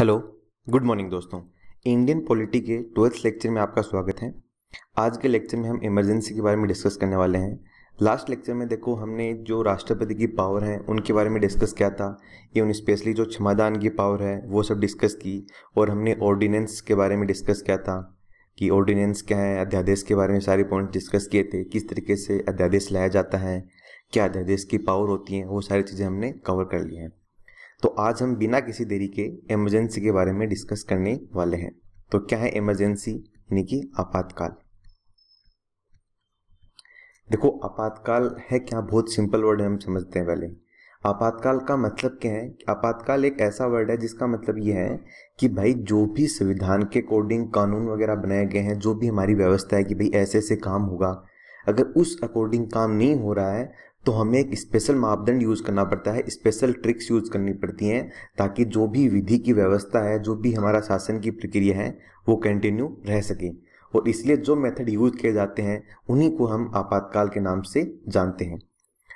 Hello good morning दोस्तों Indian polity के twelfth lecture में आपका स्वागत है आज के लेक्चर में हम इमरजेंसी के बारे में डिस्कस करने वाले हैं लास्ट लेक्चर में देखो हमने जो राष्ट्रपति की पावर है उनके बारे में डिस्कस किया था इवन स्पेशली जो क्षमादान की पावर है वो सब डिस्कस की और हमने ऑर्डिनेंस के बारे में डिस्कस किया था कि ऑर्डिनेंस क्या है अध्यादेश के बारे में सारे पॉइंट डिस्कस किए थे किस तरीके से अध्यादेश लाया जाता है क्या अध्यादेश की पावर होती है वो सारी चीज़ें हमने कवर कर ली हैं तो आज हम बिना किसी देरी के इमरजेंसी के बारे में डिस्कस करने वाले हैं तो क्या है इमरजेंसी यानी कि आपातकाल देखो आपातकाल है क्या बहुत सिंपल वर्ड है हम समझते हैं पहले आपातकाल का मतलब क्या है आपातकाल एक ऐसा वर्ड है जिसका मतलब यह है कि भाई जो भी संविधान के अकॉर्डिंग कानून वगैरह बनाए गए हैं जो भी हमारी व्यवस्था है कि भाई ऐसे ऐसे काम होगा अगर उस अकॉर्डिंग काम नहीं हो रहा है तो हमें एक स्पेशल मापदंड यूज़ करना पड़ता है स्पेशल ट्रिक्स यूज़ करनी पड़ती हैं ताकि जो भी विधि की व्यवस्था है जो भी हमारा शासन की प्रक्रिया है वो कंटिन्यू रह सके और इसलिए जो मेथड यूज़ किए जाते हैं उन्हीं को हम आपातकाल के नाम से जानते हैं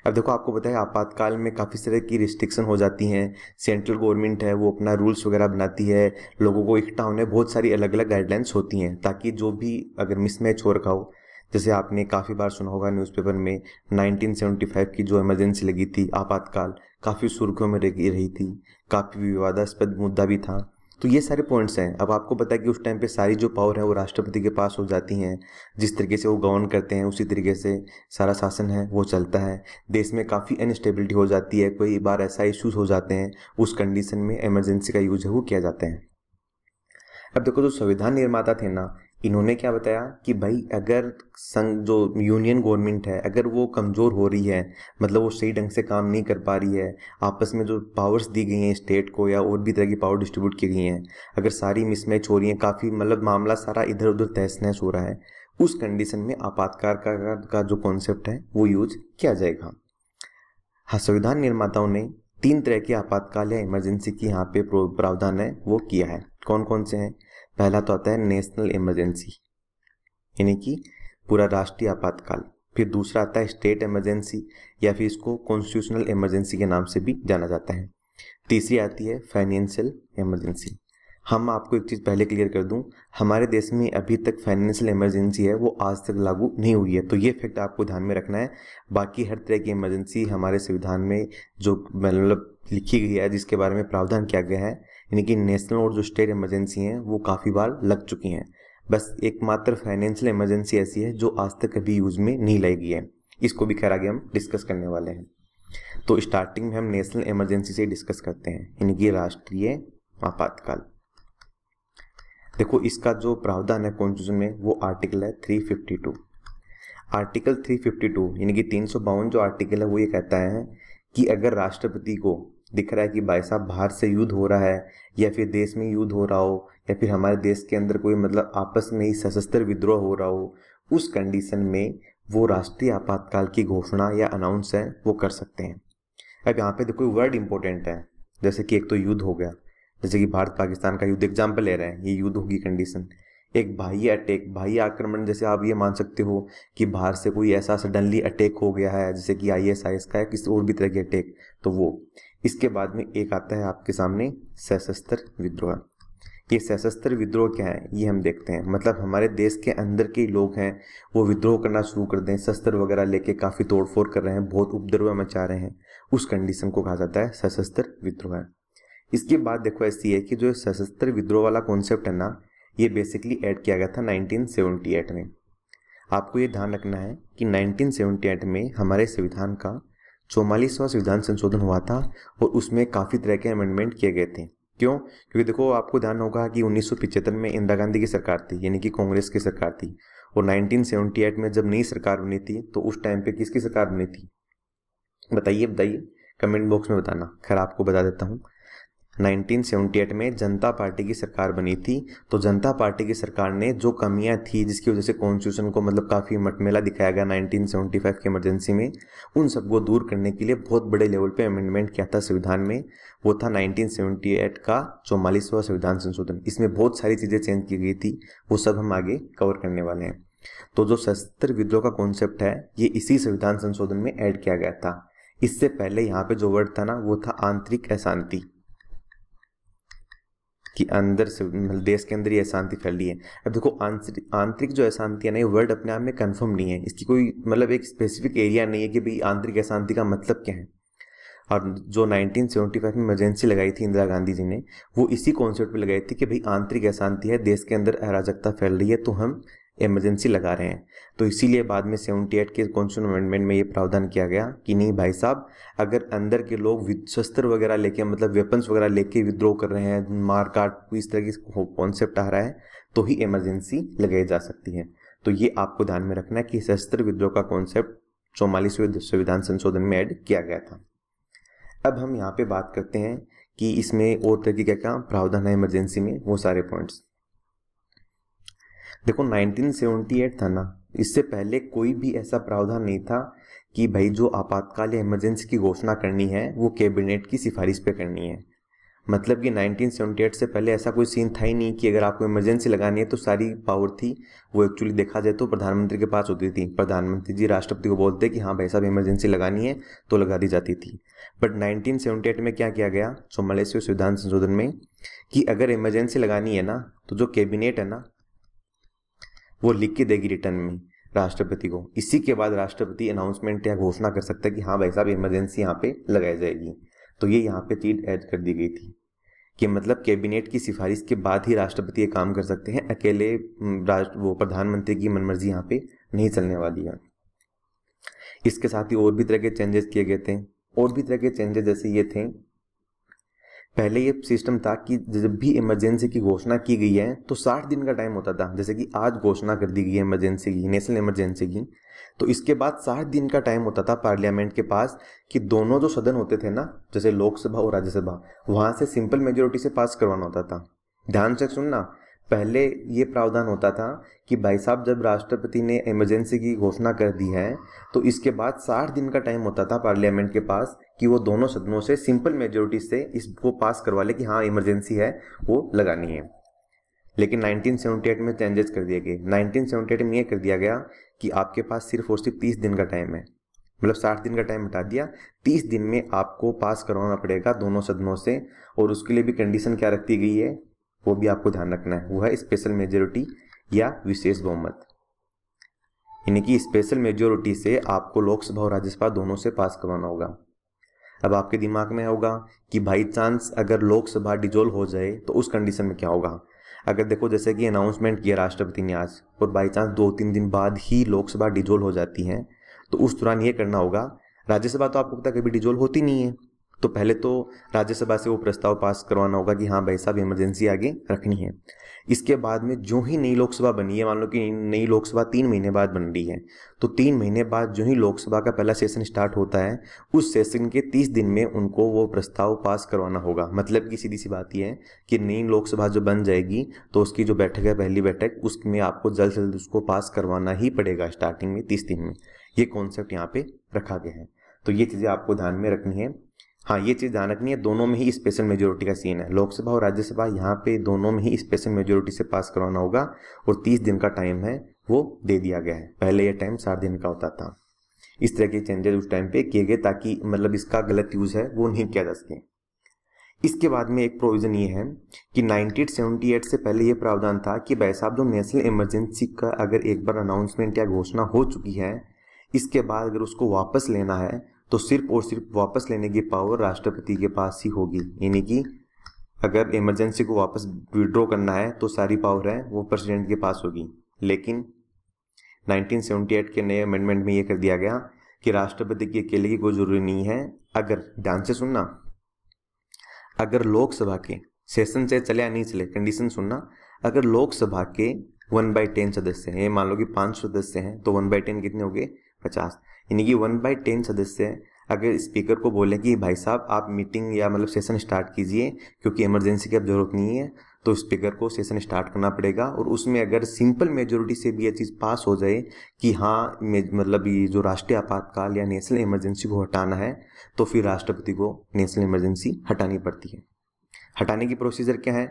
अब देखो आपको बताया आपातकाल में काफ़ी तरह की रिस्ट्रिक्शन हो जाती हैं सेंट्रल गवर्नमेंट है वो अपना रूल्स वगैरह बनाती है लोगों को इकट्ठा होने बहुत सारी अलग अलग गाइडलाइंस होती हैं ताकि जो भी अगर मिसमैच हो रखा हो जैसे आपने काफ़ी बार सुना होगा न्यूज़पेपर में 1975 की जो इमरजेंसी लगी थी आपातकाल काफ़ी सुर्खियों में रही थी काफ़ी विवादास्पद मुद्दा भी था तो ये सारे पॉइंट्स हैं अब आपको पता है कि उस टाइम पे सारी जो पावर है वो राष्ट्रपति के पास हो जाती हैं जिस तरीके से वो गवर्न करते हैं उसी तरीके से सारा शासन है वो चलता है देश में काफ़ी अनस्टेबिलिटी हो जाती है कोई बार ऐसा इश्यूज़ हो जाते हैं उस कंडीशन में एमरजेंसी का यूज है वो किया जाता है अब देखो जो संविधान निर्माता थे ना इन्होंने क्या बताया कि भाई अगर संघ जो यूनियन गवर्नमेंट है अगर वो कमज़ोर हो रही है मतलब वो सही ढंग से काम नहीं कर पा रही है आपस में जो पावर्स दी गई हैं स्टेट को या और भी तरह की पावर डिस्ट्रीब्यूट की गई हैं अगर सारी मिसमैच हो रही हैं काफ़ी मतलब मामला सारा इधर उधर तहस नहस हो रहा है उस कंडीशन में आपातकाल का, का, का जो कॉन्सेप्ट है वो यूज किया जाएगा हाँ संविधान निर्माताओं ने तीन तरह के आपातकाल या इमरजेंसी की यहाँ पे प्रावधान है वो किया है कौन कौन से हैं पहला तो आता है नेशनल इमरजेंसी यानी कि पूरा राष्ट्रीय आपातकाल फिर दूसरा आता है स्टेट इमरजेंसी या फिर इसको कॉन्स्टिट्यूशनल इमरजेंसी के नाम से भी जाना जाता है तीसरी आती है फाइनेंशियल इमरजेंसी हम आपको एक चीज़ पहले क्लियर कर दूं हमारे देश में अभी तक फाइनेंशियल इमरजेंसी है वो आज तक लागू नहीं हुई है तो ये फैक्ट आपको ध्यान में रखना है बाकी हर तरह की इमरजेंसी हमारे संविधान में जो मतलब लिखी गई है जिसके बारे में प्रावधान किया गया है यानी कि नेशनल और जो स्टेट इमरजेंसी हैं वो काफ़ी बार लग चुकी हैं बस एकमात्र फाइनेंशियल इमरजेंसी ऐसी है जो आज तक कभी यूज़ में नहीं लाई गई है इसको भी खैर आगे हम डिस्कस करने वाले हैं तो स्टार्टिंग में हम नेशनल इमरजेंसी से डिस्कस करते हैं यानी कि राष्ट्रीय आपातकाल देखो इसका जो प्रावधान है कॉन्स्टिट्यूशन में वो आर्टिकल है 352 आर्टिकल 352 यानी कि तीन जो आर्टिकल है वो ये कहता है कि अगर राष्ट्रपति को दिख रहा है कि भाई साहब बाहर से युद्ध हो रहा है या फिर देश में युद्ध हो रहा हो या फिर हमारे देश के अंदर कोई मतलब आपस में ही सशस्त्र विद्रोह हो रहा हो उस कंडीशन में वो राष्ट्रीय आपातकाल की घोषणा या अनाउंस है वो कर सकते हैं अब यहाँ पे देखो वर्ड इम्पोर्टेंट है जैसे कि एक तो युद्ध हो गया जैसे कि भारत पाकिस्तान का युद्ध एग्जाम्पल ले रहे हैं ये युद्ध होगी कंडीशन एक बाह्य अटैक बाह्य आक्रमण जैसे आप ये मान सकते हो कि बाहर से कोई ऐसा सडनली अटैक हो गया है जैसे कि आई एस आई एस का या किसी और भी तरह के अटैक तो वो इसके बाद में एक आता है आपके सामने सशस्त्र विद्रोह ये सशस्त्र विद्रोह क्या है ये हम देखते हैं मतलब हमारे देश के अंदर के लोग हैं वो विद्रोह करना शुरू कर दें शस्त्र वगैरह लेके काफ़ी तोड़फोड़ कर रहे हैं बहुत उपद्रव मचा रहे हैं उस कंडीशन को कहा जाता है सशस्त्र विद्रोह है इसके बाद देखो ऐसी है कि जो सशस्त्र विद्रोह वाला कॉन्सेप्ट है ना ये बेसिकली ऐड किया गया था 1978 में आपको ये ध्यान रखना है कि 1978 में हमारे संविधान का चौवालीसवां संविधान संशोधन हुआ था और उसमें काफ़ी तरह के अमेंडमेंट किए गए थे क्यों क्योंकि देखो आपको ध्यान होगा कि उन्नीस में इंदिरा गांधी की सरकार थी यानी कि कांग्रेस की सरकार थी और 1978 में जब नई सरकार बनी थी तो उस टाइम पे किसकी सरकार बनी थी बताइए बताइए कमेंट बॉक्स में बताना खैर आपको बता देता हूँ 1978 में जनता पार्टी की सरकार बनी थी तो जनता पार्टी की सरकार ने जो कमियां थी जिसकी वजह से कॉन्स्टिट्यूशन को मतलब काफ़ी मटमेला दिखाया गया 1975 की इमरजेंसी में उन सबको दूर करने के लिए बहुत बड़े लेवल पे अमेंडमेंट किया था संविधान में वो था 1978 का चौवालीसवा संविधान संशोधन इसमें बहुत सारी चीज़ें चेंज की गई थी वो सब हम आगे कवर करने वाले हैं तो जो शस्त्र विद्रोह का कॉन्सेप्ट है ये इसी संविधान संशोधन में ऐड किया गया था इससे पहले यहाँ पे जो वर्ड था ना वो था आंतरिक अशांति कि अंदर से मतलब देश के अंदर ही अशांति फैल रही है अब देखो आंतरिक जो अशांति है ना ये वर्ल्ड अपने आप में कन्फर्म नहीं है इसकी कोई मतलब एक स्पेसिफिक एरिया नहीं है कि भाई आंतरिक अशांति का मतलब क्या है और जो 1975 में इमरजेंसी लगाई थी इंदिरा गांधी जी ने वो इसी कॉन्सेप्ट पे लगाई थी कि भाई आंतरिक अशांति है देश के अंदर अराजकता फैल रही है तो हम इमरजेंसी लगा रहे हैं तो इसीलिए बाद में सेवेंटी एट के कॉन्स्टिट्यूशन अमेंडमेंट में ये प्रावधान किया गया कि नहीं भाई साहब अगर अंदर के लोग शस्त्र वगैरह लेके मतलब वेपन्स वगैरह लेके विद्रोह कर रहे हैं मार काट इस तरह की कॉन्सेप्ट आ रहा है तो ही इमरजेंसी लगाई जा सकती है तो ये आपको ध्यान में रखना है कि शस्त्र विद्रोह का कॉन्सेप्ट चौवालीसवें संविधान संशोधन में ऐड किया गया था अब हम यहाँ पे बात करते हैं कि इसमें और तरह की क्या क्या प्रावधान है इमरजेंसी में वो सारे पॉइंट्स देखो 1978 था ना इससे पहले कोई भी ऐसा प्रावधान नहीं था कि भाई जो आपातकाल या इमरजेंसी की घोषणा करनी है वो कैबिनेट की सिफारिश पे करनी है मतलब कि 1978 से पहले ऐसा कोई सीन था ही नहीं कि अगर आपको इमरजेंसी लगानी है तो सारी पावर थी वो एक्चुअली देखा जाए तो प्रधानमंत्री के पास होती थी प्रधानमंत्री जी राष्ट्रपति को बोलते कि हाँ भाई साहब इमरजेंसी लगानी है तो लगा दी जाती थी बट नाइनटीन में क्या किया गया चौमालेसियो संविधान संशोधन में कि अगर इमरजेंसी लगानी है ना तो जो कैबिनेट है ना वो लिख के देगी रिटर्न में राष्ट्रपति को इसी के बाद राष्ट्रपति अनाउंसमेंट या घोषणा कर सकता है कि हाँ भाई साहब इमरजेंसी यहाँ पे लगाई जाएगी तो ये यहाँ पे चीज ऐड कर दी गई थी कि मतलब कैबिनेट की सिफारिश के बाद ही राष्ट्रपति ये काम कर सकते हैं अकेले राष्ट्र वो प्रधानमंत्री की मनमर्जी यहाँ पे नहीं चलने वाली है इसके साथ ही और भी तरह के चेंजेस किए गए थे और भी तरह के चेंजेस जैसे ये थे पहले ये सिस्टम था कि जब भी इमरजेंसी की घोषणा की गई है तो 60 दिन का टाइम होता था जैसे कि आज घोषणा कर दी गई है इमरजेंसी की नेशनल इमरजेंसी की तो इसके बाद 60 दिन का टाइम होता था पार्लियामेंट के पास कि दोनों जो सदन होते थे ना जैसे लोकसभा और राज्यसभा वहाँ से सिंपल मेजोरिटी से पास करवाना होता था ध्यान से सुनना पहले ये प्रावधान होता था कि भाई साहब जब राष्ट्रपति ने इमरजेंसी की घोषणा कर दी है तो इसके बाद साठ दिन का टाइम होता था पार्लियामेंट के पास कि वो दोनों सदनों से सिंपल मेजोरिटी से इसको पास करवा ले कि हाँ इमरजेंसी है वो लगानी है लेकिन 1978 में चेंजेस कर दिए गए 1978 में ये कर दिया गया कि आपके पास सिर्फ और सिर्फ तीस दिन का टाइम है मतलब साठ दिन का टाइम हटा दिया तीस दिन में आपको पास करवाना पड़ेगा दोनों सदनों से और उसके लिए भी कंडीशन क्या रखती गई है वो भी आपको ध्यान रखना है वो है स्पेशल मेजोरिटी या विशेष बहुमत यानी कि स्पेशल मेजोरिटी से आपको लोकसभा और राज्यसभा दोनों से पास करवाना होगा अब आपके दिमाग में होगा कि भाई चांस अगर लोकसभा डिजोल्व हो जाए तो उस कंडीशन में क्या होगा अगर देखो जैसे कि अनाउंसमेंट किया राष्ट्रपति ने आज और बाई चांस दो तीन दिन बाद ही लोकसभा डिजोल्व हो जाती है तो उस दौरान ये करना होगा राज्यसभा तो आपको पता कभी डिजोल्व होती नहीं है तो पहले तो राज्यसभा से वो प्रस्ताव पास करवाना होगा कि हाँ भाई साहब इमरजेंसी आगे रखनी है इसके बाद में जो ही नई लोकसभा बनी है मान लो कि नई लोकसभा तीन महीने बाद बन रही है तो तीन महीने बाद जो ही लोकसभा का पहला सेशन स्टार्ट होता है उस सेशन के तीस दिन में उनको वो प्रस्ताव पास करवाना होगा मतलब कि सीधी सी बात यह है कि नई लोकसभा जो बन जाएगी तो उसकी जो बैठक है पहली बैठक उसमें आपको जल्द से जल्द उसको पास करवाना ही पड़ेगा स्टार्टिंग में तीस दिन में ये कॉन्सेप्ट यहाँ पे रखा गया है तो ये चीज़ें आपको ध्यान में रखनी है हाँ ये चीज़ ध्यान रखनी है दोनों में ही स्पेशल मेजोरिटी का सीन है लोकसभा और राज्यसभा यहाँ पे दोनों में ही स्पेशल मेजोरिटी से पास करवाना होगा और तीस दिन का टाइम है वो दे दिया गया है पहले ये टाइम सात दिन का होता था इस तरह के चेंजेस उस टाइम पे किए गए ताकि मतलब इसका गलत यूज़ है वो नहीं किया जा सके इसके बाद में एक प्रोविज़न ये है कि नाइनटीन से पहले ये प्रावधान था कि भाई साहब जो नेशनल इमरजेंसी का अगर एक बार अनाउंसमेंट या घोषणा हो चुकी है इसके बाद अगर उसको वापस लेना है तो सिर्फ और सिर्फ वापस लेने की पावर राष्ट्रपति के पास ही होगी यानी कि अगर इमरजेंसी को वापस विड्रॉ करना है तो सारी पावर है वो प्रेसिडेंट के पास होगी लेकिन 1978 के नए अमेंडमेंट में ये कर दिया गया कि राष्ट्रपति की अकेले की कोई जरूरी नहीं है अगर ध्यान से सुनना अगर लोकसभा के सेशन से चले या नहीं चले कंडीशन सुनना अगर लोकसभा के वन बाई टेन सदस्य हैं मान लो कि पांच सदस्य हैं तो वन बाई टेन कितने हो गए पचास यानी कि वन बाई टेन सदस्य अगर स्पीकर को बोले कि भाई साहब आप मीटिंग या मतलब सेशन स्टार्ट कीजिए क्योंकि इमरजेंसी की अब ज़रूरत नहीं है तो स्पीकर को सेशन स्टार्ट करना पड़ेगा और उसमें अगर सिंपल मेजोरिटी से भी यह चीज़ पास हो जाए कि हाँ मतलब ये जो राष्ट्रीय आपातकाल या नेशनल इमरजेंसी को हटाना है तो फिर राष्ट्रपति को नेशनल इमरजेंसी हटानी पड़ती है हटाने की प्रोसीजर क्या है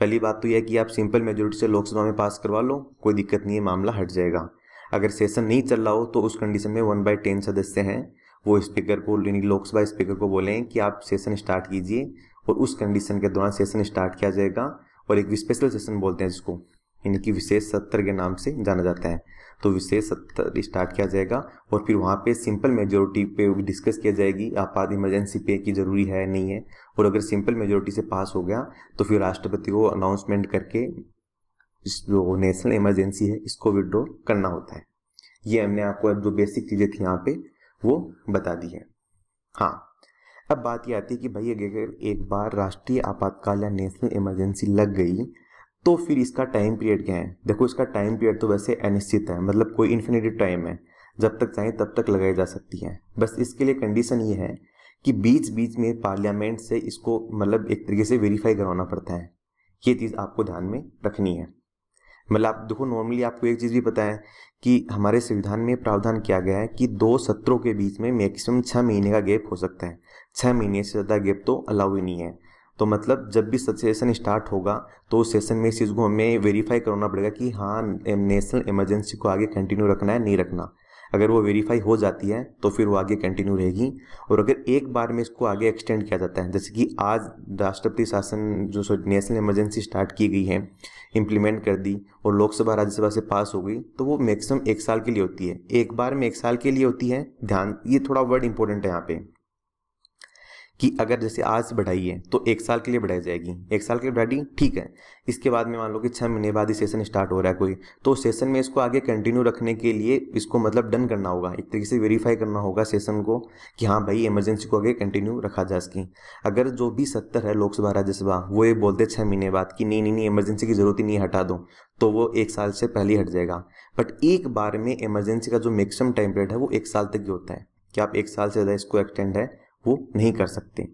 पहली बात तो यह कि आप सिंपल मेजोरिटी से लोकसभा में पास करवा लो कोई दिक्कत नहीं है मामला हट जाएगा अगर सेशन नहीं चल रहा हो तो उस कंडीशन में वन बाई टेन सदस्य हैं वो स्पीकर को यानी लोकसभा स्पीकर को बोलें कि आप सेशन स्टार्ट कीजिए और उस कंडीशन के दौरान सेशन स्टार्ट किया जाएगा और एक स्पेशल सेशन बोलते हैं जिसको यानी कि विशेष सत्र के नाम से जाना जाता है तो विशेष सत्र स्टार्ट किया जाएगा और फिर वहाँ पे सिंपल मेजोरिटी पे डिस्कस किया जाएगी आपात इमरजेंसी पे की जरूरी है नहीं है और अगर सिंपल मेजोरिटी से पास हो गया तो फिर राष्ट्रपति को अनाउंसमेंट करके जो नेशनल इमरजेंसी है इसको विड्रॉ करना होता है ये हमने आपको अब जो बेसिक चीज़ें थी यहाँ पे वो बता दी है हाँ अब बात ये आती है कि भाई अगर एक बार राष्ट्रीय आपातकाल या नेशनल इमरजेंसी लग गई तो फिर इसका टाइम पीरियड क्या है देखो इसका टाइम पीरियड तो वैसे अनिश्चित है मतलब कोई इन्फिनेटिव टाइम है जब तक चाहे तब तक लगाई जा सकती है बस इसके लिए कंडीशन ये है कि बीच बीच में पार्लियामेंट से इसको मतलब एक तरीके से वेरीफाई करवाना पड़ता है ये चीज़ आपको ध्यान में रखनी है मतलब आप देखो नॉर्मली आपको एक चीज़ भी पता है कि हमारे संविधान में प्रावधान किया गया है कि दो सत्रों के बीच में मैक्सिमम छः महीने का गैप हो सकता है छः महीने से ज़्यादा गैप तो अलाउ ही नहीं है तो मतलब जब भी सेशन स्टार्ट होगा तो उस सेशन में इस चीज़ को हमें वेरीफाई करना पड़ेगा कि हाँ नेशनल इमरजेंसी को आगे कंटिन्यू रखना है नहीं रखना अगर वो वेरीफाई हो जाती है तो फिर वो आगे कंटिन्यू रहेगी और अगर एक बार में इसको आगे एक्सटेंड किया जाता है जैसे कि आज राष्ट्रपति शासन जो नेशनल इमरजेंसी स्टार्ट की गई है इम्प्लीमेंट कर दी और लोकसभा राज्यसभा से पास हो गई तो वो मैक्सिमम एक साल के लिए होती है एक बार में एक साल के लिए होती है ध्यान ये थोड़ा वर्ड इंपॉर्टेंट है यहाँ पे कि अगर जैसे आज बढ़ाई है तो एक साल के लिए बढ़ाई जाएगी एक साल के लिए बढ़ाई दी ठीक है इसके बाद में मान लो कि छः महीने बाद ही सेशन स्टार्ट हो रहा है कोई तो सेशन में इसको आगे कंटिन्यू रखने के लिए इसको मतलब डन करना होगा एक तरीके से वेरीफाई करना होगा सेशन को कि हाँ भाई इमरजेंसी को आगे कंटिन्यू रखा जा सके अगर जो भी सत्तर है लोकसभा राज्यसभा वो ये बोलते छः महीने बाद कि नहीं नहीं नहीं इमरजेंसी की ज़रूरत ही नहीं हटा दो तो वो एक साल से पहले हट जाएगा बट एक बार में इमरजेंसी का जो मैक्सिमम टाइम पीरियड है वो एक साल तक ही होता है कि आप एक साल से ज़्यादा इसको एक्सटेंड है वो नहीं कर सकते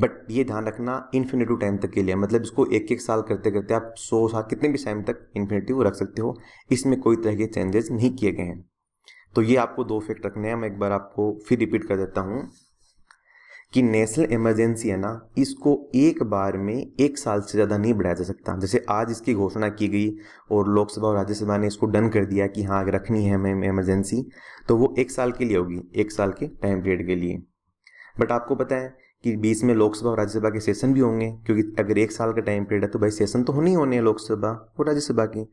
बट ये ध्यान रखना इन्फिनेटिव टाइम तक के लिए मतलब इसको एक एक साल करते करते आप सौ साल कितने भी टाइम तक इन्फिनेटिव रख सकते हो इसमें कोई तरह के चेंजेस नहीं किए गए हैं तो ये आपको दो फैक्ट रखने हैं मैं एक बार आपको फिर रिपीट कर देता हूँ कि नेशनल इमरजेंसी है ना इसको एक बार में एक साल से ज़्यादा नहीं बढ़ाया जा सकता जैसे आज इसकी घोषणा की गई और लोकसभा और राज्यसभा ने इसको डन कर दिया कि हाँ रखनी है हमें इमरजेंसी तो वो एक साल के लिए होगी एक साल के टाइम पीरियड के लिए बट आपको पता है कि बीच में लोकसभा और राज्यसभा के सेशन भी होंगे क्योंकि अगर एक साल का टाइम पीरियड है तो भाई सेशन तो होने ही होने हैं लोकसभा और राज्यसभा के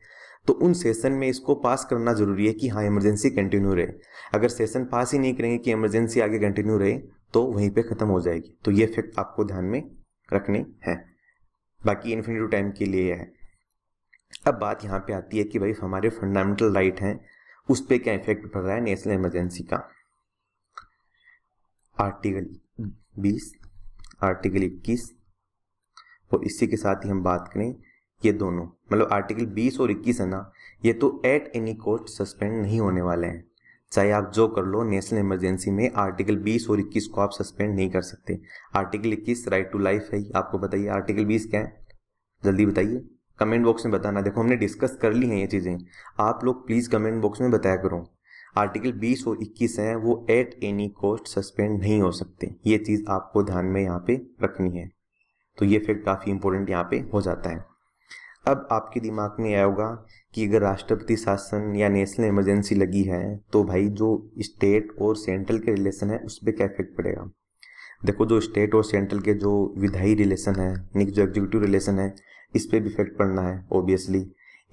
तो उन सेशन में इसको पास करना जरूरी है कि हाँ इमरजेंसी कंटिन्यू रहे अगर सेशन पास ही नहीं करेंगे कि इमरजेंसी आगे कंटिन्यू रहे तो वहीं पर ख़त्म हो जाएगी तो ये इफेक्ट आपको ध्यान में रखने हैं बाकी इन्फिनिटी टाइम के लिए है अब बात यहाँ पे आती है कि भाई हमारे फंडामेंटल राइट हैं उस पर क्या इफेक्ट पड़ रहा है नेशनल इमरजेंसी का आर्टिकल 20 हम्म। आर्टिकल 21 और इसी के साथ ही हम बात करें ये दोनों मतलब आर्टिकल 20 और 21 है ना ये तो एट एनी कोस्ट सस्पेंड नहीं होने वाले हैं चाहे आप जो कर लो नेशनल इमरजेंसी में आर्टिकल 20 और 21 को आप सस्पेंड नहीं कर सकते आर्टिकल 21 राइट टू लाइफ है आपको बताइए आर्टिकल 20 क्या है जल्दी बताइए कमेंट बॉक्स में बताना देखो हमने डिस्कस कर ली हैं ये चीज़ें आप लोग प्लीज़ कमेंट बॉक्स में बताया करो आर्टिकल 20 और 21 हैं वो एट एनी कॉस्ट सस्पेंड नहीं हो सकते ये चीज़ आपको ध्यान में यहाँ पे रखनी है तो ये फैक्ट काफ़ी इंपॉर्टेंट यहाँ पे हो जाता है अब आपके दिमाग में आया होगा कि अगर राष्ट्रपति शासन या नेशनल इमरजेंसी लगी है तो भाई जो स्टेट और सेंट्रल के रिलेशन है उस पर क्या इफेक्ट पड़ेगा देखो जो स्टेट और सेंट्रल के जो विधायी रिलेशन है यानी जो एग्जीक्यूटिव रिलेशन है इस पर भी इफेक्ट पड़ना है ऑब्वियसली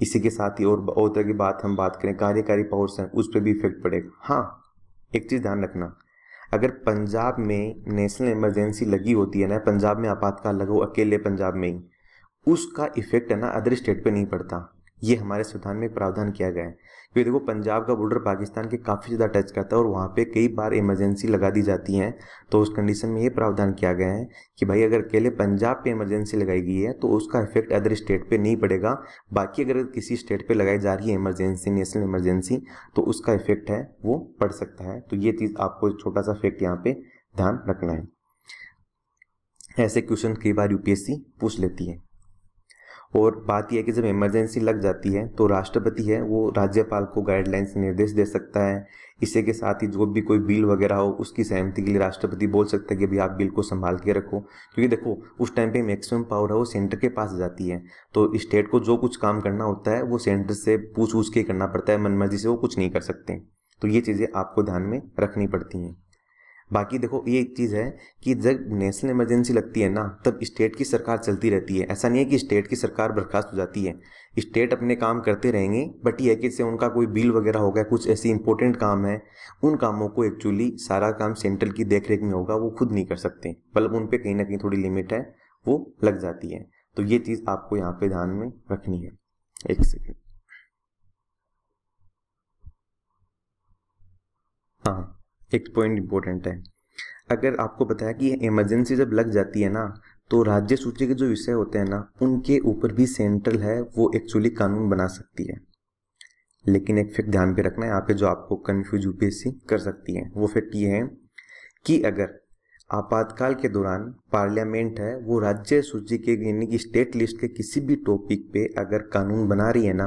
इसी के साथ ही और और तरह की बात हम बात करें कार्यकारी पावर्स हैं उस पर भी इफेक्ट पड़ेगा हाँ एक चीज़ ध्यान रखना अगर पंजाब में नेशनल इमरजेंसी लगी होती है ना पंजाब में आपातकाल लगा हो अकेले पंजाब में ही उसका इफेक्ट है ना अदर स्टेट पे नहीं पड़ता ये हमारे संविधान में प्रावधान किया गया है क्योंकि देखो पंजाब का बॉर्डर पाकिस्तान के काफ़ी ज़्यादा टच करता है और वहाँ पे कई बार इमरजेंसी लगा दी जाती हैं तो उस कंडीशन में ये प्रावधान किया गया है कि भाई अगर अकेले पंजाब पे इमरजेंसी लगाई गई है तो उसका इफेक्ट अदर स्टेट पे नहीं पड़ेगा बाकी अगर किसी स्टेट पर लगाई जा रही है इमरजेंसी नेशनल इमरजेंसी तो उसका इफेक्ट है वो पड़ सकता है तो ये चीज़ आपको छोटा सा इफेक्ट यहाँ पर ध्यान रखना है ऐसे क्वेश्चन कई बार यूपीएससी पूछ लेती है और बात यह है कि जब इमरजेंसी लग जाती है तो राष्ट्रपति है वो राज्यपाल को गाइडलाइंस निर्देश दे सकता है इसी के साथ ही जो भी कोई बिल वगैरह हो उसकी सहमति के लिए राष्ट्रपति बोल सकते हैं कि भाई आप बिल को संभाल के रखो क्योंकि देखो उस टाइम पे मैक्सिमम पावर है वो सेंटर के पास जाती है तो स्टेट को जो कुछ काम करना होता है वो सेंटर से पूछ पूछ के करना पड़ता है मनमर्जी से वो कुछ नहीं कर सकते तो ये चीज़ें आपको ध्यान में रखनी पड़ती हैं बाकी देखो ये एक चीज़ है कि जब नेशनल इमरजेंसी लगती है ना तब स्टेट की सरकार चलती रहती है ऐसा नहीं है कि स्टेट की सरकार बर्खास्त हो जाती है स्टेट अपने काम करते रहेंगे बट यह है कि उनका कोई बिल वगैरह होगा कुछ ऐसे इंपॉर्टेंट काम है उन कामों को एक्चुअली सारा काम सेंट्रल की देख में होगा वो खुद नहीं कर सकते मतलब उन पर कहीं ना कहीं थोड़ी लिमिट है वो लग जाती है तो ये चीज़ आपको यहाँ पर ध्यान में रखनी है एक सेकेंड हाँ एक पॉइंट इंपॉर्टेंट है अगर आपको बताया कि इमरजेंसी जब लग जाती है ना तो राज्य सूची के जो विषय होते हैं ना उनके ऊपर भी सेंट्रल है वो एक्चुअली कानून बना सकती है लेकिन एक फैक्ट ध्यान पे रखना है यहाँ पे जो आपको कन्फ्यूज यूपीएससी कर सकती है वो फैक्ट ये है कि अगर आपातकाल के दौरान पार्लियामेंट है वो राज्य सूची के यानी कि स्टेट लिस्ट के किसी भी टॉपिक पे अगर कानून बना रही है ना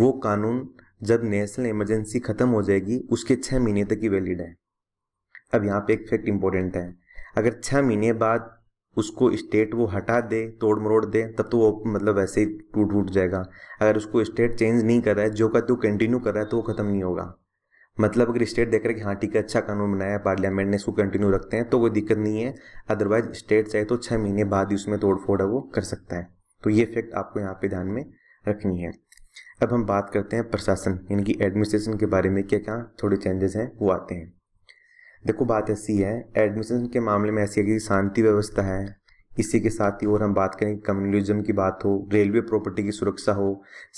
वो कानून जब नेशनल इमरजेंसी ख़त्म हो जाएगी उसके छः महीने तक ही वैलिड है अब यहाँ पे एक फैक्ट इम्पोर्टेंट है अगर छः महीने बाद उसको स्टेट वो हटा दे तोड़ मरोड़ दे तब तो वो मतलब वैसे ही टूट टूट जाएगा अगर उसको स्टेट चेंज नहीं कर रहा है जो का तो कंटिन्यू कर रहा है तो वो ख़त्म नहीं होगा मतलब अगर स्टेट देख रहे कि हाँ ठीक है अच्छा कानून बनाया पार्लियामेंट ने इसको कंटिन्यू रखते हैं तो कोई दिक्कत नहीं है अदरवाइज स्टेट चाहे तो छः महीने बाद ही उसमें तोड़ फोड़ है वो कर सकता है तो ये फैक्ट आपको यहाँ पे ध्यान में रखनी है अब हम बात करते हैं प्रशासन यानी कि एडमिनिस्ट्रेशन के बारे में क्या क्या थोड़े चेंजेस हैं वो आते हैं देखो बात ऐसी है एडमिशन के मामले में ऐसी है कि शांति व्यवस्था है इसी के साथ ही और हम बात करें कम्युनिज्म की बात हो रेलवे प्रॉपर्टी की सुरक्षा हो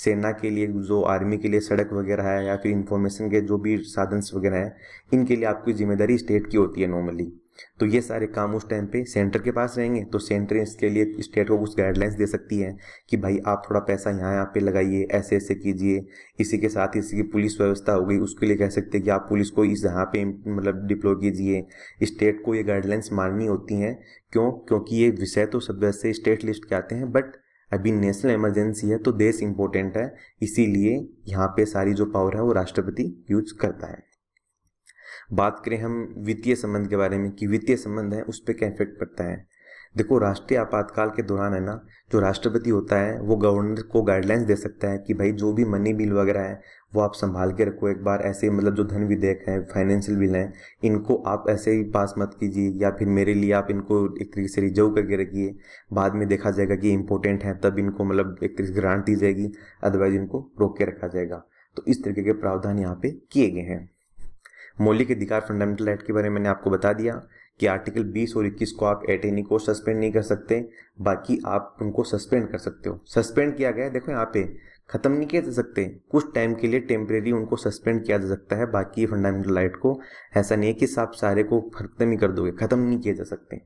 सेना के लिए जो आर्मी के लिए सड़क वगैरह है या फिर इंफॉर्मेशन के जो भी साधन वगैरह हैं इनके लिए आपकी जिम्मेदारी स्टेट की होती है नॉर्मली तो ये सारे काम उस टाइम पे सेंटर के पास रहेंगे तो सेंटर इसके लिए स्टेट को कुछ गाइडलाइंस दे सकती है कि भाई आप थोड़ा पैसा यहाँ यहाँ पे लगाइए ऐसे ऐसे कीजिए इसी के साथ इसी की पुलिस व्यवस्था हो गई उसके लिए कह सकते हैं कि आप पुलिस को इस यहाँ पे मतलब डिप्लॉय कीजिए स्टेट को ये गाइडलाइंस माननी होती हैं क्यों क्योंकि ये विषय तो सब वैसे स्टेट लिस्ट के आते हैं बट अभी नेशनल इमरजेंसी है तो देश इम्पोर्टेंट है इसीलिए यहाँ पे सारी जो पावर है वो राष्ट्रपति यूज करता है बात करें हम वित्तीय संबंध के बारे में कि वित्तीय संबंध है उस पर क्या इफेक्ट पड़ता है देखो राष्ट्रीय आपातकाल के दौरान है ना जो राष्ट्रपति होता है वो गवर्नर को गाइडलाइंस दे सकता है कि भाई जो भी मनी बिल वगैरह है वो आप संभाल के रखो एक बार ऐसे मतलब जो धन विधेयक है फाइनेंशियल बिल हैं इनको आप ऐसे ही पास मत कीजिए या फिर मेरे लिए आप इनको एक तरीके से रिजर्व करके रखिए बाद में देखा जाएगा कि इंपॉर्टेंट है तब इनको मतलब एक तरीके से ग्रांट दी जाएगी अदरवाइज इनको रोक के रखा जाएगा तो इस तरीके के प्रावधान यहाँ पे किए गए हैं मौलिक अधिकार फंडामेंटल राइट के बारे में मैंने आपको बता दिया कि आर्टिकल 20 और 21 को आप एट एनी को सस्पेंड नहीं कर सकते बाकी आप उनको सस्पेंड कर सकते हो सस्पेंड किया गया है देखो यहाँ पे खत्म नहीं किया जा सकते कुछ टाइम के लिए टेम्परेरी उनको सस्पेंड किया जा सकता है बाकी फंडामेंटल राइट को ऐसा नहीं है कि आप सारे को खत्म ही कर दोगे खत्म नहीं किए जा सकते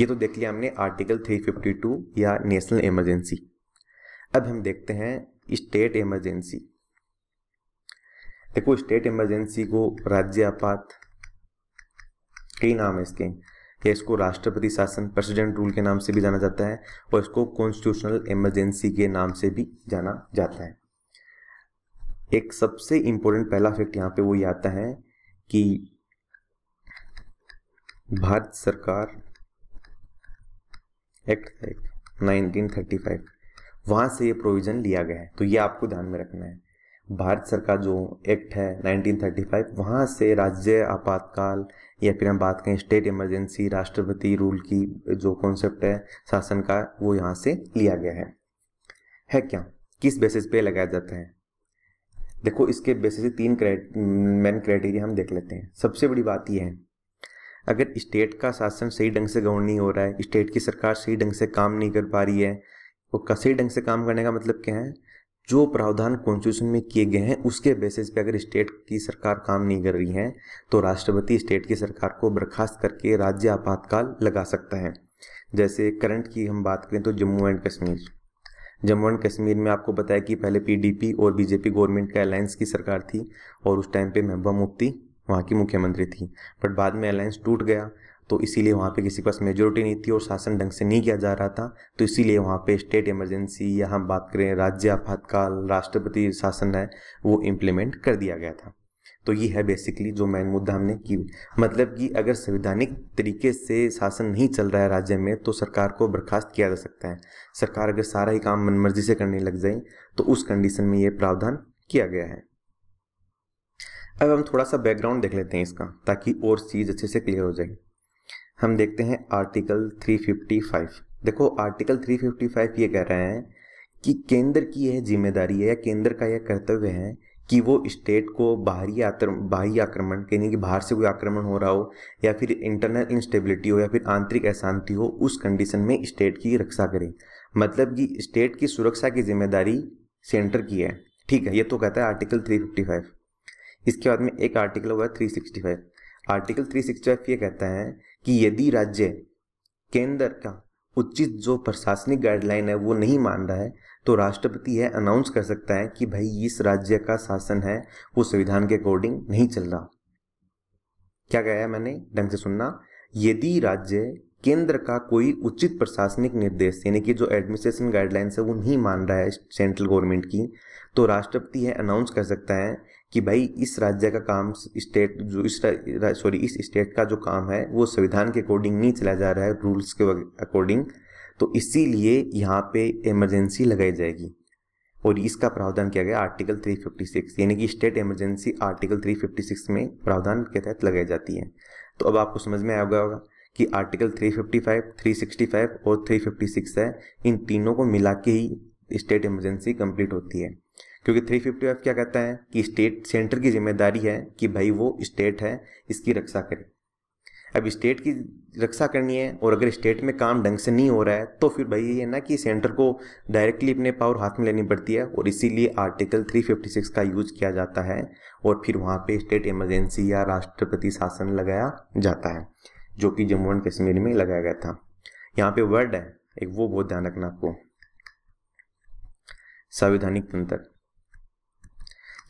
ये तो देख लिया हमने आर्टिकल 352 या नेशनल इमरजेंसी अब हम देखते हैं स्टेट इमरजेंसी देखो स्टेट इमरजेंसी को राज्य आपात कई नाम है इसके या इसको राष्ट्रपति शासन प्रेसिडेंट रूल के नाम से भी जाना जाता है और इसको कॉन्स्टिट्यूशनल इमरजेंसी के नाम से भी जाना जाता है एक सबसे इंपॉर्टेंट पहला फैक्ट यहाँ पे वो ये आता है कि भारत सरकार एक्ट नाइनटीन थर्टी फाइव वहां से ये प्रोविज़न लिया गया है तो ये आपको ध्यान में रखना है भारत सरकार जो एक्ट है 1935 वहाँ से राज्य आपातकाल या फिर हम बात करें स्टेट इमरजेंसी राष्ट्रपति रूल की जो कॉन्सेप्ट है शासन का वो यहाँ से लिया गया है है क्या किस बेसिस पे लगाया जाता है देखो इसके बेसिस तीन क्रेट, मेन क्राइटेरिया हम देख लेते हैं सबसे बड़ी बात यह है अगर स्टेट का शासन सही ढंग से गवर्न नहीं हो रहा है स्टेट की सरकार सही ढंग से काम नहीं कर पा रही है वो सही ढंग से काम करने का मतलब क्या है जो प्रावधान कॉन्स्टिट्यूशन में किए गए हैं उसके बेसिस पे अगर स्टेट की सरकार काम नहीं कर रही है तो राष्ट्रपति स्टेट की सरकार को बर्खास्त करके राज्य आपातकाल लगा सकता है जैसे करंट की हम बात करें तो जम्मू एंड कश्मीर जम्मू एंड कश्मीर में आपको बताया कि पहले पीडीपी और बीजेपी गवर्नमेंट का अलायंस की सरकार थी और उस टाइम पे महबूबा मुफ्ती वहाँ की मुख्यमंत्री थी बट बाद में अलायंस टूट गया तो इसीलिए वहाँ पे किसी के पास मेजोरिटी नहीं थी और शासन ढंग से नहीं किया जा रहा था तो इसीलिए वहाँ पे स्टेट इमरजेंसी या हम बात करें राज्य आपातकाल राष्ट्रपति शासन है वो इम्प्लीमेंट कर दिया गया था तो ये है बेसिकली जो मेन मुद्दा हमने की मतलब कि अगर संवैधानिक तरीके से शासन नहीं चल रहा है राज्य में तो सरकार को बर्खास्त किया जा सकता है सरकार अगर सारा ही काम मनमर्जी से करने लग जाए तो उस कंडीशन में ये प्रावधान किया गया है अब हम थोड़ा सा बैकग्राउंड देख लेते हैं इसका ताकि और चीज़ अच्छे से क्लियर हो जाए हम देखते हैं आर्टिकल 355 देखो आर्टिकल 355 ये कह रहे हैं कि केंद्र की यह जिम्मेदारी है या केंद्र का यह कर्तव्य है कि वो स्टेट को बाहरी बाहरी आक्रमण यानी कि बाहर से कोई आक्रमण हो रहा हो या फिर इंटरनल इंस्टेबिलिटी हो या फिर आंतरिक अशांति हो उस कंडीशन में स्टेट की रक्षा करे मतलब कि स्टेट की सुरक्षा की जिम्मेदारी सेंटर की है ठीक है ये तो कहता है आर्टिकल 355 इसके बाद में एक आर्टिकल हुआ है 365 आर्टिकल 365 ये कहता है कि यदि राज्य केंद्र का उचित जो प्रशासनिक गाइडलाइन है वो नहीं मान रहा है तो राष्ट्रपति यह अनाउंस कर सकता है कि भाई इस राज्य का शासन है वो संविधान के अकॉर्डिंग नहीं चल रहा क्या कहा मैंने ढंग से सुनना यदि राज्य केंद्र का कोई उचित प्रशासनिक निर्देश यानी कि जो एडमिनिस्ट्रेशन गाइडलाइंस है वो नहीं मान रहा है सेंट्रल गवर्नमेंट की तो राष्ट्रपति यह अनाउंस कर सकता है कि भाई इस राज्य का काम स्टेट जो इस सॉरी इस स्टेट का जो काम है वो संविधान के अकॉर्डिंग नहीं चला जा रहा है रूल्स के अकॉर्डिंग तो इसीलिए यहाँ पे इमरजेंसी लगाई जाएगी और इसका प्रावधान किया गया आर्टिकल 356 यानी कि स्टेट इमरजेंसी आर्टिकल 356 में प्रावधान के तहत लगाई जाती है तो अब आपको समझ में आया होगा कि आर्टिकल 355, 365 और 356 है इन तीनों को मिला के ही स्टेट इमरजेंसी कंप्लीट होती है क्योंकि थ्री फिफ्टी फाइव क्या कहता है कि स्टेट सेंटर की जिम्मेदारी है कि भाई वो स्टेट है इसकी रक्षा करे अब स्टेट की रक्षा करनी है और अगर स्टेट में काम ढंग से नहीं हो रहा है तो फिर भाई ये ना कि सेंटर को डायरेक्टली अपने पावर हाथ में लेनी पड़ती है और इसीलिए आर्टिकल 356 का यूज किया जाता है और फिर वहाँ पे स्टेट इमरजेंसी या राष्ट्रपति शासन लगाया जाता है जो कि जम्मू एंड कश्मीर में लगाया गया था यहाँ पे वर्ड है एक वो बहुत ध्यान रखना आपको संवैधानिक तंत्र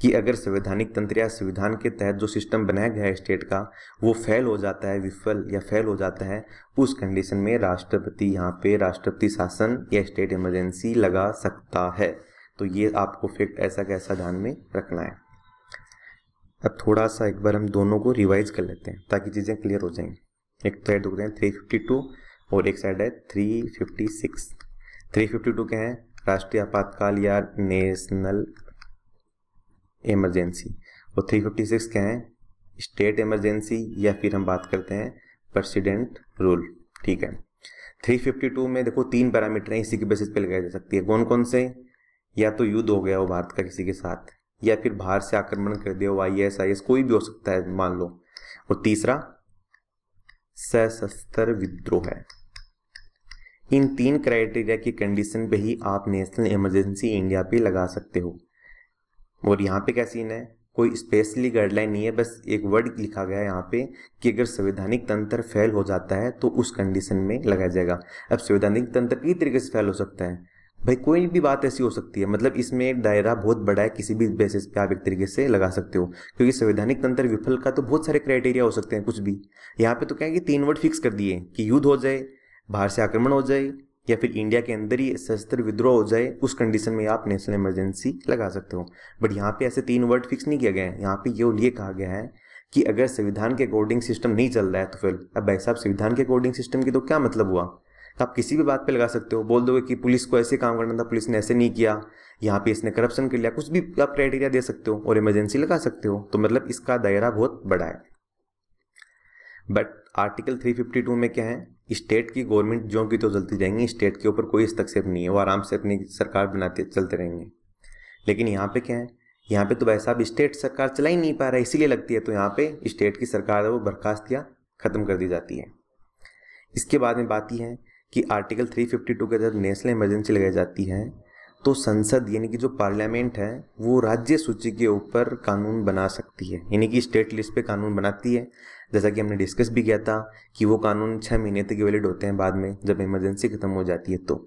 कि अगर संवैधानिक तंत्र या संविधान के तहत जो सिस्टम बनाया गया है स्टेट का वो फेल हो जाता है विफल या फेल हो जाता है उस कंडीशन में राष्ट्रपति यहाँ पे राष्ट्रपति शासन या स्टेट इमरजेंसी लगा सकता है तो ये आपको फैक्ट ऐसा कैसा ध्यान में रखना है अब थोड़ा सा एक बार हम दोनों को रिवाइज कर लेते हैं ताकि चीज़ें क्लियर हो जाएंगी एक साइड तो होते हैं थ्री फिफ्टी टू और एक साइड है three fifty six three fifty two क्या है राष्ट्रीय आपातकाल या नेशनल इमरजेंसी और 356 क्या है स्टेट इमरजेंसी या फिर हम बात करते हैं प्रेसिडेंट रूल ठीक है 352 में देखो तीन पैरामीटर हैं इसी के बेसिस पे लगाई जा सकती है कौन कौन से या तो युद्ध हो गया हो भारत का किसी के साथ या फिर बाहर से आक्रमण कर दिया हो आई एस आई एस कोई भी हो सकता है मान लो और तीसरा सशस्त्र विद्रोह है इन तीन क्राइटेरिया की कंडीशन पे ही आप नेशनल इमरजेंसी इंडिया पे लगा सकते हो और यहाँ पे क्या सीन है कोई स्पेशली गाइडलाइन नहीं है बस एक वर्ड लिखा गया है यहाँ पे कि अगर संवैधानिक तंत्र फेल हो जाता है तो उस कंडीशन में लगाया जाएगा अब संवैधानिक तंत्र कई तरीके से फेल हो सकता है भाई कोई भी बात ऐसी हो सकती है मतलब इसमें दायरा बहुत बड़ा है किसी भी बेसिस पे आप एक तरीके से लगा सकते हो क्योंकि संवैधानिक तंत्र विफल का तो बहुत सारे क्राइटेरिया हो सकते हैं कुछ भी यहाँ पे तो क्या है कि तीन वर्ड फिक्स कर दिए कि युद्ध हो जाए बाहर से आक्रमण हो जाए या फिर इंडिया के अंदर ही सशस्त्र विद्रोह हो जाए उस कंडीशन में आप नेशनल इमरजेंसी लगा सकते हो बट यहाँ पे ऐसे तीन वर्ड फिक्स नहीं किया गया है यहाँ पे ये लिए कहा गया है कि अगर संविधान के अकॉर्डिंग सिस्टम नहीं चल रहा है तो फिर अब भाई साहब संविधान के अकॉर्डिंग सिस्टम की तो क्या मतलब हुआ तो आप किसी भी बात पर लगा सकते हो बोल दोगे कि पुलिस को ऐसे काम करना था पुलिस ने ऐसे नहीं किया यहाँ पे इसने करप्शन कर लिया कुछ भी आप क्राइटेरिया दे सकते हो और इमरजेंसी लगा सकते हो तो मतलब इसका दायरा बहुत बड़ा है बट आर्टिकल 352 में क्या है स्टेट की गवर्नमेंट जो की तो चलती रहेंगी स्टेट के ऊपर कोई हस्तक्षेप नहीं है वो आराम से अपनी सरकार बनाते चलते रहेंगे लेकिन यहाँ पे क्या है यहाँ पे तो भाई साहब स्टेट सरकार चला ही नहीं पा रहा है इसीलिए लगती है तो यहाँ पे स्टेट की सरकार है वो बर्खास्त या ख़त्म कर दी जाती है इसके बाद में बात यह है कि आर्टिकल 352 के तहत नेशनल इमरजेंसी लगाई जाती है तो संसद यानी कि जो पार्लियामेंट है वो राज्य सूची के ऊपर कानून बना सकती है यानी कि स्टेट लिस्ट पे कानून बनाती है जैसा कि हमने डिस्कस भी किया था कि वो कानून छः महीने तक वैलिड होते हैं बाद में जब इमरजेंसी खत्म हो जाती है तो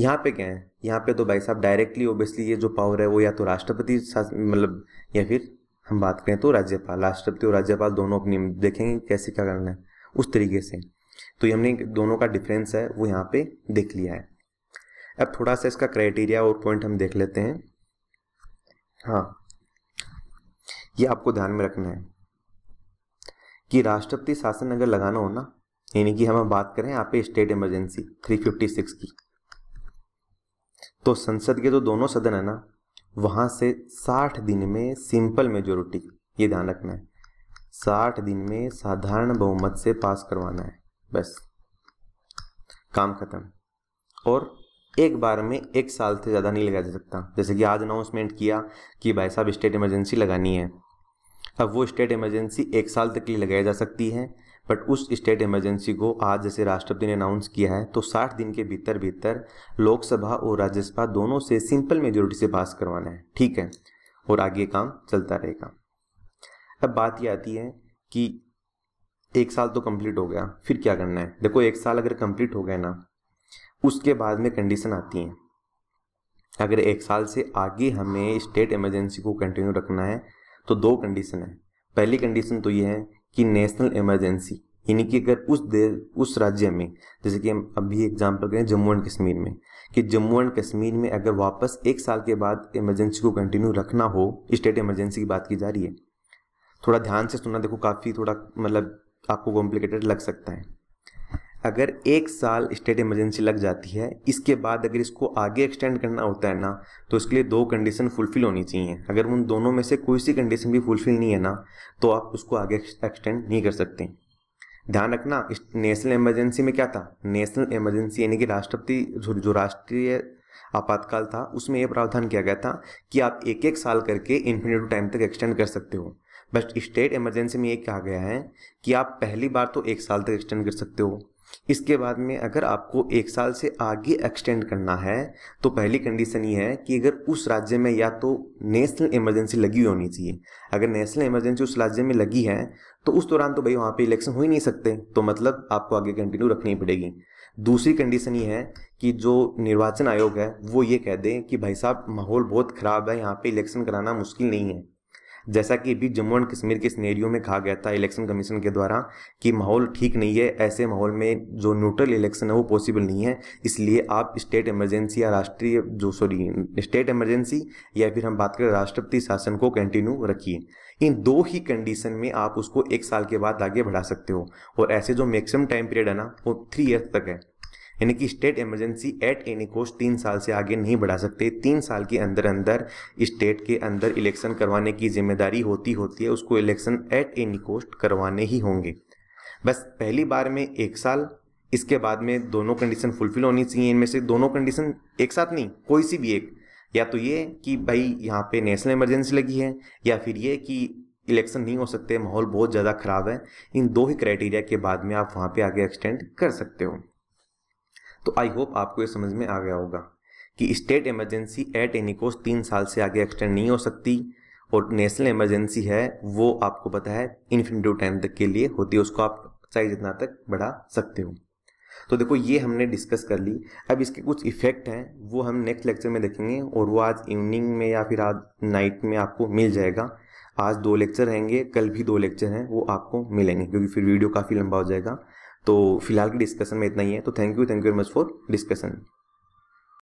यहाँ पे क्या है यहाँ पे तो भाई साहब डायरेक्टली ओबियसली ये जो पावर है वो या तो राष्ट्रपति मतलब या फिर हम बात करें तो राज्यपाल राष्ट्रपति और राज्यपाल दोनों अपनी देखेंगे कैसे क्या करना है उस तरीके से तो ये हमने दोनों का डिफरेंस है वो यहाँ पे देख लिया है अब थोड़ा सा इसका क्राइटेरिया और पॉइंट हम देख लेते हैं हाँ ये आपको ध्यान में रखना है कि राष्ट्रपति शासन अगर लगाना हो ना यानी कि हम बात करें यहाँ पे स्टेट इमरजेंसी 356 की तो संसद के जो तो दोनों सदन है ना वहां से 60 दिन में सिंपल मेजोरिटी ये ध्यान रखना है 60 दिन में साधारण बहुमत से पास करवाना है बस काम खत्म और एक बार में एक साल से ज़्यादा नहीं लगाया जा सकता जैसे कि आज अनाउंसमेंट किया कि भाई साहब स्टेट इमरजेंसी लगानी है अब वो स्टेट इमरजेंसी एक साल तक ही लिए लगाई जा सकती है बट उस स्टेट इमरजेंसी को आज जैसे राष्ट्रपति ने अनाउंस किया है तो 60 दिन के भीतर भीतर लोकसभा और राज्यसभा दोनों से सिंपल मेजोरिटी से पास करवाना है ठीक है और आगे काम चलता रहेगा अब बात यह आती है कि एक साल तो कंप्लीट हो गया फिर क्या करना है देखो एक साल अगर कंप्लीट हो गया ना उसके बाद में कंडीशन आती हैं अगर एक साल से आगे हमें स्टेट इमरजेंसी को कंटिन्यू रखना है तो दो कंडीशन है पहली कंडीशन तो ये है कि नेशनल इमरजेंसी यानी कि अगर उस देश उस राज्य में जैसे कि हम अभी एग्जाम्पल करें जम्मू एंड कश्मीर में कि जम्मू एंड कश्मीर में अगर वापस एक साल के बाद इमरजेंसी को कंटिन्यू रखना हो स्टेट इमरजेंसी की बात की जा रही है थोड़ा ध्यान से सुनना देखो काफ़ी थोड़ा मतलब आपको कॉम्प्लिकेटेड लग सकता है अगर एक साल स्टेट इमरजेंसी लग जाती है इसके बाद अगर इसको आगे एक्सटेंड करना होता है ना तो इसके लिए दो कंडीशन फुलफिल होनी चाहिए अगर उन दोनों में से कोई सी कंडीशन भी फुलफिल नहीं है ना तो आप उसको आगे एक्सटेंड नहीं कर सकते ध्यान रखना नेशनल इमरजेंसी में क्या था नेशनल इमरजेंसी यानी कि राष्ट्रपति जो, जो राष्ट्रीय आपातकाल था उसमें यह प्रावधान किया गया था कि आप एक एक साल करके इन्फिनिटी टाइम तक एक्सटेंड कर सकते हो बट स्टेट इमरजेंसी में ये कहा गया है कि आप पहली बार तो एक साल तक एक्सटेंड कर सकते हो इसके बाद में अगर आपको एक साल से आगे एक्सटेंड करना है तो पहली कंडीशन ये है कि अगर उस राज्य में या तो नेशनल इमरजेंसी लगी हुई होनी चाहिए अगर नेशनल इमरजेंसी उस राज्य में लगी है तो उस दौरान तो भाई वहाँ पे इलेक्शन हो ही नहीं सकते तो मतलब आपको आगे कंटिन्यू रखनी पड़ेगी दूसरी कंडीशन ये है कि जो निर्वाचन आयोग है वो ये कह दें कि भाई साहब माहौल बहुत ख़राब है यहाँ पे इलेक्शन कराना मुश्किल नहीं है जैसा कि अभी जम्मू एंड कश्मीर के स्नेरियो में कहा गया था इलेक्शन कमीशन के द्वारा कि माहौल ठीक नहीं है ऐसे माहौल में जो न्यूट्रल इलेक्शन है वो पॉसिबल नहीं है इसलिए आप स्टेट इमरजेंसी या राष्ट्रीय जो सॉरी स्टेट इमरजेंसी या फिर हम बात करें राष्ट्रपति शासन को कंटिन्यू रखिए इन दो ही कंडीशन में आप उसको एक साल के बाद आगे बढ़ा सकते हो और ऐसे जो मैक्सिमम टाइम पीरियड है ना वो थ्री ईयर्स तक है यानी कि state emergency at any cost तीन साल से आगे नहीं बढ़ा सकते तीन साल के अंदर अंदर स्टेट के अंदर इलेक्शन करवाने की जिम्मेदारी होती होती है उसको इलेक्शन एट एनी कोस्ट करवाने ही होंगे बस पहली बार में एक साल इसके बाद में दोनों कंडीशन फुलफिल होनी चाहिए इनमें से दोनों कंडीशन एक साथ नहीं कोई सी भी एक या तो ये कि भाई यहाँ पे नेशनल इमरजेंसी लगी है या फिर ये कि इलेक्शन नहीं हो सकते माहौल बहुत ज़्यादा ख़राब है इन दो ही क्राइटेरिया के बाद में आप वहाँ पे आगे एक्सटेंड कर सकते हो तो आई होप आपको ये समझ में आ गया होगा कि state emergency at any cost तीन साल से आगे एक्सटेंड नहीं हो सकती और नेशनल इमरजेंसी है वो आपको पता है इन्फिनिटिव टाइम तक के लिए होती है उसको आप चाहे जितना तक बढ़ा सकते हो तो देखो ये हमने डिस्कस कर ली अब इसके कुछ इफेक्ट हैं वो हम नेक्स्ट लेक्चर में देखेंगे और वो आज इवनिंग में या फिर आज नाइट में आपको मिल जाएगा आज दो लेक्चर रहेंगे कल भी दो लेक्चर हैं वो आपको मिलेंगे क्योंकि फिर वीडियो काफ़ी लंबा हो जाएगा तो फिलहाल की डिस्कशन में इतना ही है तो thank you thank you very much for discussion